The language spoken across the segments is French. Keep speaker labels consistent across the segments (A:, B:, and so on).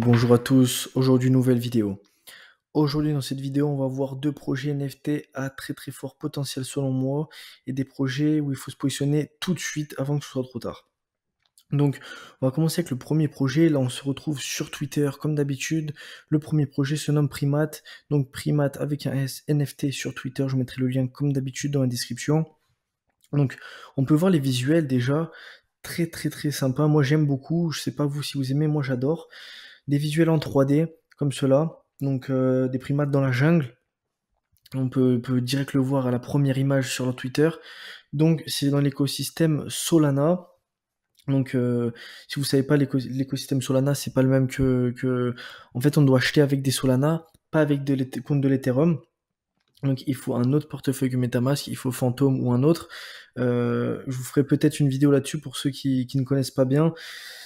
A: Bonjour à tous, aujourd'hui nouvelle vidéo. Aujourd'hui dans cette vidéo on va voir deux projets NFT à très très fort potentiel selon moi et des projets où il faut se positionner tout de suite avant que ce soit trop tard. Donc on va commencer avec le premier projet, là on se retrouve sur Twitter comme d'habitude. Le premier projet se nomme Primat, donc Primat avec un S NFT sur Twitter, je mettrai le lien comme d'habitude dans la description. Donc on peut voir les visuels déjà, très très très sympa, moi j'aime beaucoup, je sais pas vous si vous aimez, moi j'adore des visuels en 3D comme cela, donc euh, des primates dans la jungle. On peut, direct le voir à la première image sur leur Twitter. Donc c'est dans l'écosystème Solana. Donc euh, si vous savez pas l'écosystème Solana, c'est pas le même que, en fait on doit acheter avec des Solana, pas avec de compte de l'Ethereum. Donc il faut un autre portefeuille que MetaMask, il faut Phantom ou un autre. Euh, je vous ferai peut-être une vidéo là-dessus pour ceux qui, ne connaissent pas bien.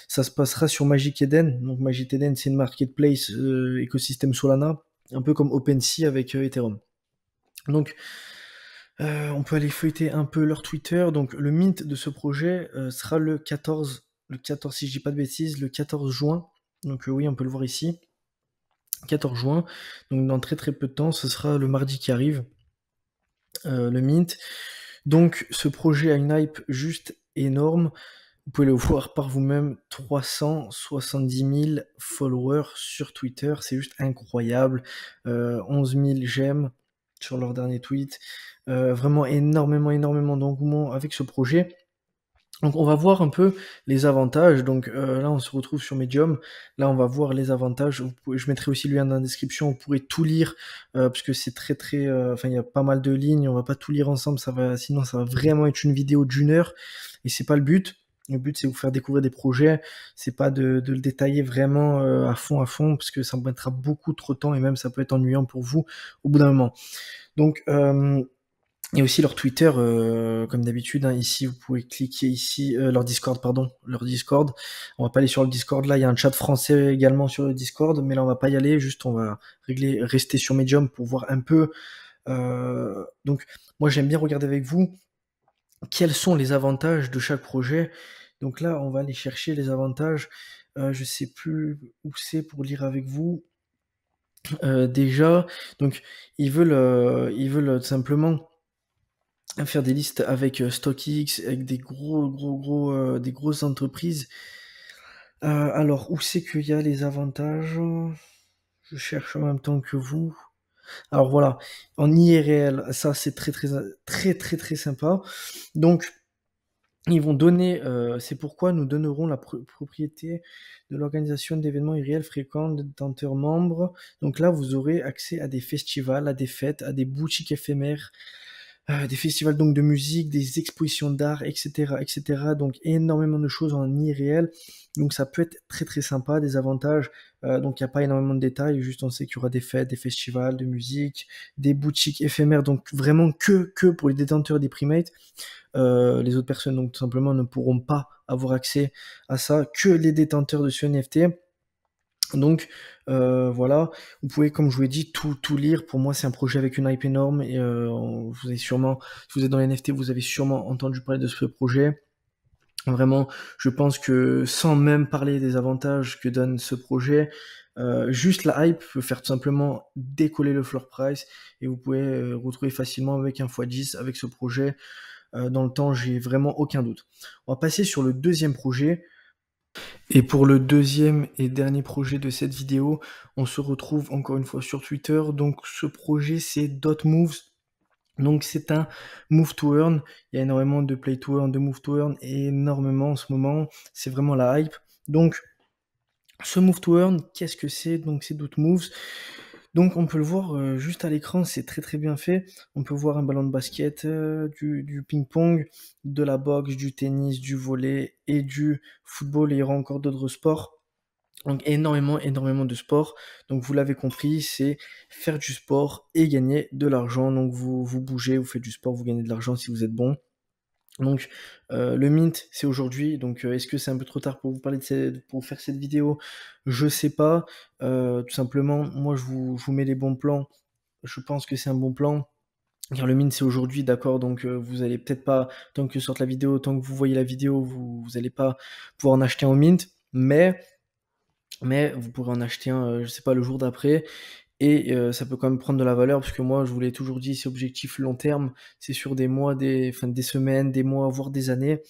A: Ça se passera sur Magic Eden. Donc Magic Eden, c'est une marketplace euh, écosystème Solana, un peu comme OpenSea avec euh, Ethereum. Donc on peut aller feuilleter un peu leur Twitter. Donc le mint de ce projet sera le 14, le 14 si je dis pas de bêtises, le 14 juin. Donc oui, on peut le voir ici. 14 juin. Donc dans très très peu de temps, ce sera le mardi qui arrive, euh, le Mint. Donc ce projet a une hype juste énorme. Vous pouvez le voir par vous-même, 370 000 followers sur Twitter, c'est juste incroyable. 11 euh, 000 j'aime sur leur dernier tweet. Euh, vraiment énormément, énormément d'engouement avec ce projet. Donc on va voir un peu les avantages. Donc euh, là on se retrouve sur Medium. Là on va voir les avantages. je mettrai aussi le lien dans la description. Vous pourrez tout lire euh, parce que c'est très très. Euh, enfin il y a pas mal de lignes. On va pas tout lire ensemble. Ça va sinon ça va vraiment être une vidéo d'une heure et c'est pas le but. Le but c'est vous faire découvrir des projets. C'est pas de, le détailler vraiment à fond à fond parce que ça mettra beaucoup trop de temps et même ça peut être ennuyant pour vous au bout d'un moment. Donc et aussi leur Twitter, euh, comme d'habitude, hein, ici vous pouvez cliquer ici, euh, leur Discord, pardon, leur Discord. On va pas aller sur le Discord là, il y a un chat français également sur le Discord, mais là on va pas y aller, juste on va régler, rester sur Medium pour voir un peu. Euh, donc moi j'aime bien regarder avec vous quels sont les avantages de chaque projet. Donc là on va aller chercher les avantages. je sais plus où c'est pour lire avec vous. déjà, donc ils veulent, ils veulent simplement faire des listes avec euh, StockX, avec des gros, gros, gros, euh, des grosses entreprises. Euh, alors, où c'est qu'il y a les avantages Je cherche en même temps que vous. Alors voilà, en IRL, ça c'est très, très très très très sympa. Donc ils vont donner, c'est pourquoi nous donnerons la propriété de l'organisation d'événements IRL fréquents d'entre membres. Donc là, vous aurez accès à des festivals, à des fêtes, à des boutiques éphémères, euh, des festivals donc de musique, des expositions d'art, etc., etc. Donc énormément de choses en irréel. Donc ça peut être très très sympa, des avantages. Euh, donc il n'y a pas énormément de détails, juste on sait qu'il y aura des fêtes, des festivals de musique, des boutiques éphémères. Donc vraiment que que pour les détenteurs des primates. Euh, les autres personnes donc tout simplement ne pourront pas avoir accès à ça que les détenteurs de ce NFT. Donc euh, voilà, vous pouvez, comme je vous l'ai dit, tout, lire. Pour moi, c'est un projet avec une hype énorme. Et, euh, vous avez sûrement, si vous êtes dans les NFT, vous avez sûrement entendu parler de ce projet. Vraiment, je pense que sans même parler des avantages que donne ce projet, euh, juste la hype peut faire tout simplement décoller le floor price et vous pouvez retrouver facilement avec un x10 avec ce projet. dans le temps, j'ai vraiment aucun doute. On va passer sur le deuxième projet. Et pour le deuxième et dernier projet de cette vidéo, on se retrouve encore une fois sur Twitter. Donc ce projet c'est Dot Moves. Donc c'est un move to earn. Il y a énormément de play to earn, de move to earn, énormément en ce moment. C'est vraiment la hype. Donc ce move to earn, qu'est-ce que c'est Donc c'est Dot Moves. Donc on peut le voir euh, juste à l'écran, c'est très très bien fait. On peut voir un ballon de basket, euh, du, ping-pong, de la boxe, du tennis, du volet et du football et il y aura encore d'autres sports. Donc énormément, énormément de sports, Donc vous l'avez compris, c'est faire du sport et gagner de l'argent. Donc vous, vous bougez, vous faites du sport, vous gagnez de l'argent si vous êtes bon. Donc euh, le mint c'est aujourd'hui, donc euh, est-ce que c'est un peu trop tard pour vous parler de cette, pour faire cette vidéo Je sais pas. Euh, tout simplement, moi je vous, mets les bons plans. Je pense que c'est un bon plan. Car le mint c'est aujourd'hui, d'accord, donc vous allez peut-être pas, tant que sorte la vidéo, tant que vous voyez la vidéo, vous, allez pas pouvoir en acheter au mint, mais mais vous pourrez en acheter un, je sais pas, le jour d'après. Et euh, ça peut quand même prendre de la valeur, parce que moi, je vous l'ai toujours dit, c'est objectif long terme, c'est sur des mois, des, des semaines, des mois, voire des années.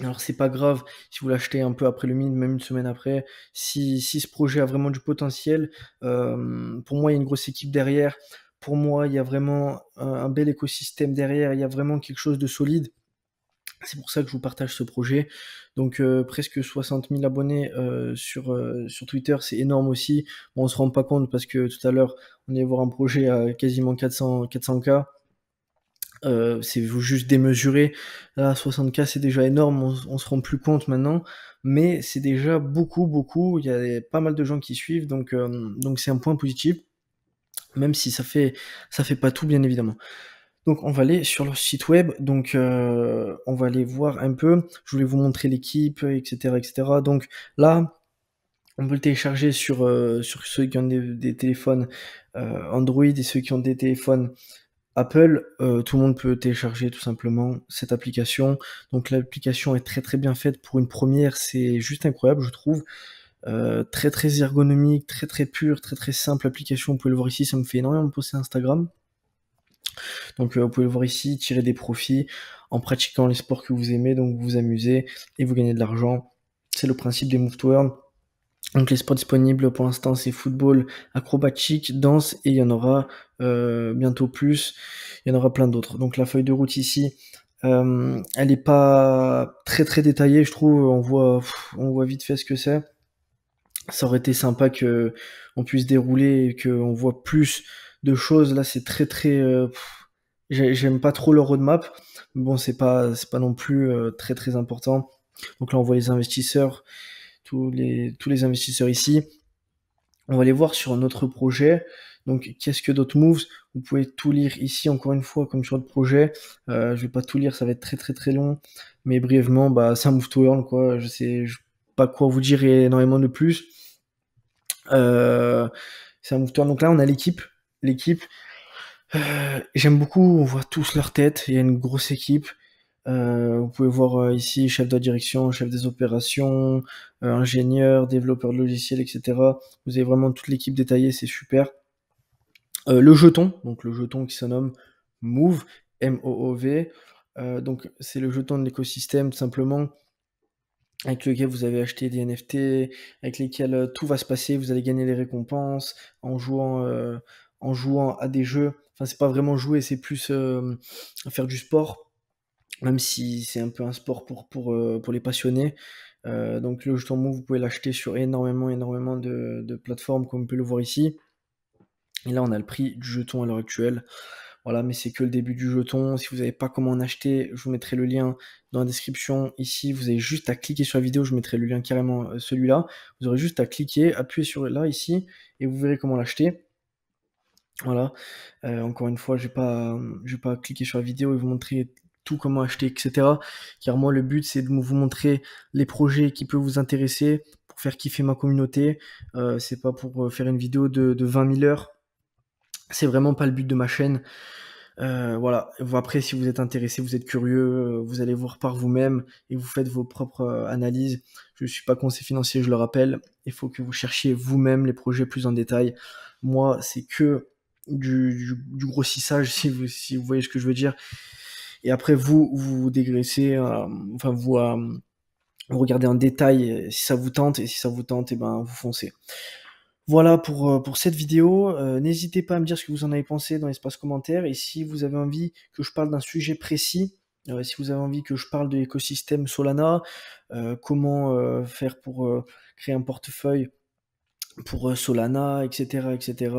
A: Alors c'est pas grave si vous l'achetez un peu après le mine, même une semaine après. Si, ce projet a vraiment du potentiel, euh, pour moi il y a une grosse équipe derrière. Pour moi il y a vraiment un, bel écosystème derrière. Il y a vraiment quelque chose de solide. C'est pour ça que je vous partage ce projet. Donc euh, presque 60 000 abonnés euh, sur, euh, sur Twitter, c'est énorme aussi. on on se rend pas compte parce que tout à l'heure, on est voir un projet à quasiment 400, 400K. c'est juste démesuré. Là, 60K, c'est déjà énorme. On, ne se rend plus compte maintenant. Mais c'est déjà beaucoup, beaucoup. Il y a pas mal de gens qui suivent. Donc donc c'est un point positif. Même si ça fait, ça fait pas tout, bien évidemment. Donc on va aller sur leur site web, donc euh, on va aller voir un peu, je voulais vous montrer l'équipe, etc., etc. Donc là, on peut le télécharger sur, euh, sur ceux qui ont des, téléphones euh, Android et ceux qui ont des téléphones Apple. tout le monde peut télécharger tout simplement cette application. Donc l'application est très très bien faite pour une première, c'est juste incroyable je trouve. très très ergonomique, très très pure, très très simple application. Vous pouvez le voir ici, ça me fait énormément poster Instagram. Donc euh, vous pouvez le voir ici, tirer des profits en pratiquant les sports que vous aimez, donc vous vous amusez et vous gagnez de l'argent. C'est le principe des Move to Earn. Donc les sports disponibles pour l'instant c'est football, acrobatique, danse et il y en aura euh, bientôt plus, il y en aura plein d'autres. Donc la feuille de route ici, euh, elle n'est pas très très détaillée je trouve, on voit, on voit vite fait ce que c'est. Ça aurait été sympa que on puisse dérouler et qu'on voit plus de choses. Là, c'est très, très. Euh, j'aime pas trop leur roadmap. bon, c'est pas, pas non plus euh, très, très important. Donc là, on voit les investisseurs, tous les, tous les investisseurs ici. On va les voir sur notre projet. Donc, qu'est-ce que d'autres moves Vous pouvez tout lire ici, encore une fois, comme sur le projet. Euh, je vais pas tout lire, ça va être très très très long. Mais brièvement, bah, c'est un move to earn, quoi. Je sais pas quoi vous dire énormément de plus. c'est un move to earn. Donc là, on a l'équipe l'équipe. Euh, j'aime beaucoup, on voit tous leur tête, il y a une grosse équipe. Euh, vous pouvez voir euh, ici chef de direction, chef des opérations, ingénieur, développeur de logiciels etc. Vous avez vraiment toute l'équipe détaillée, c'est super. le jeton, donc le jeton qui se nomme Move, M-O-O-V. donc c'est le jeton de l'écosystème simplement avec lequel vous avez acheté des NFT, avec lesquels tout va se passer, vous allez gagner les récompenses en jouant, en jouant à des jeux. Enfin, c'est pas vraiment jouer, c'est plus euh, faire du sport, même si c'est un peu un sport pour, pour, euh, pour les passionnés. Euh, donc le jeton mou, vous pouvez l'acheter sur énormément, énormément de, de, plateformes, comme vous pouvez le voir ici. Et là, on a le prix du jeton à l'heure actuelle. Voilà, mais c'est que le début du jeton. Si vous n'avez pas comment en acheter, je vous mettrai le lien dans la description. Ici, vous avez juste à cliquer sur la vidéo. Je mettrai le lien carrément celui-là. Vous aurez juste à cliquer, appuyer sur là, ici, et vous verrez comment l'acheter. Voilà. Euh, encore une fois, je vais pas, vais pas cliquer sur la vidéo et vous montrer tout comment acheter, etc. Car moi, le but, c'est de vous montrer les projets qui peuvent vous intéresser pour faire kiffer ma communauté. Euh, c'est pas pour euh, faire une vidéo de, 20 000 heures. C'est vraiment pas le but de ma chaîne. voilà. Après, si vous êtes intéressé, vous êtes curieux, vous allez voir par vous-même et vous faites vos propres analyses. Je ne suis pas conseiller financier, je le rappelle. Il faut que vous cherchiez vous-même les projets plus en détail. Moi, c'est que du, du, grossissage, si vous, si vous voyez ce que je veux dire. Et après, vous, vous, dégraissez, euh, enfin, vous, euh, regardez en détail euh, si ça vous tente, et si ça vous tente, et eh ben, vous foncez. Voilà pour, pour cette vidéo. N'hésitez pas à me dire ce que vous en avez pensé dans l'espace commentaire, et si vous avez envie que je parle d'un sujet précis, si vous avez envie que je parle de l'écosystème Solana, comment faire pour créer un portefeuille pour euh, Solana, etc., etc.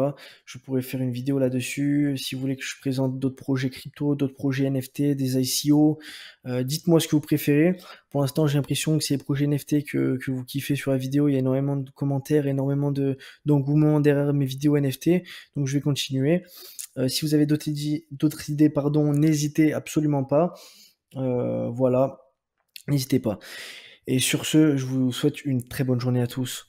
A: Je pourrais faire une vidéo là-dessus. Si vous voulez que je présente d'autres projets crypto, d'autres projets NFT, des ICO, euh, dites-moi ce que vous préférez. Pour l'instant, j'ai l'impression que c'est les projets NFT que, que, vous kiffez sur la vidéo. Il y a énormément de commentaires, énormément de d'engouement derrière mes vidéos NFT. Donc, je vais continuer. Euh, si vous avez d'autres idées, pardon, n'hésitez absolument pas. Euh, voilà, n'hésitez pas. Et sur ce, je vous souhaite une très bonne journée à tous.